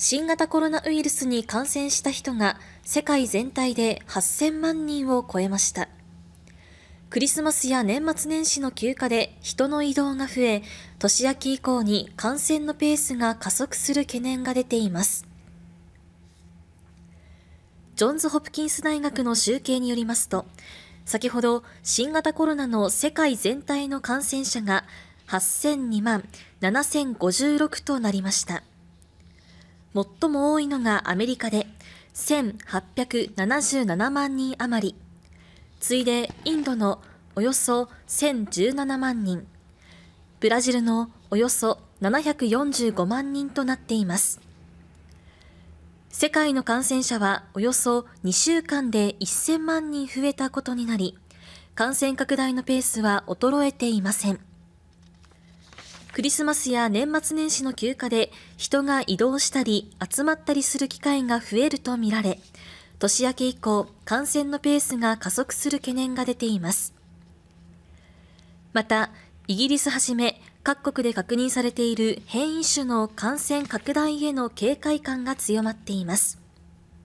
新型コロナウイルスに感染した人が世界全体で8000万人を超えました。クリスマスや年末年始の休暇で人の移動が増え、年明け以降に感染のペースが加速する懸念が出ています。ジョンズ・ホプキンス大学の集計によりますと、先ほど新型コロナの世界全体の感染者が8002万7056となりました。最も多いのがアメリカで1877万人余り、次いでインドのおよそ1017万人、ブラジルのおよそ745万人となっています。世界の感染者はおよそ2週間で1000万人増えたことになり、感染拡大のペースは衰えていません。クリスマスや年末年始の休暇で人が移動したり集まったりする機会が増えるとみられ、年明け以降、感染のペースが加速する懸念が出ています。また、イギリスはじめ各国で確認されている変異種の感染拡大への警戒感が強まっています。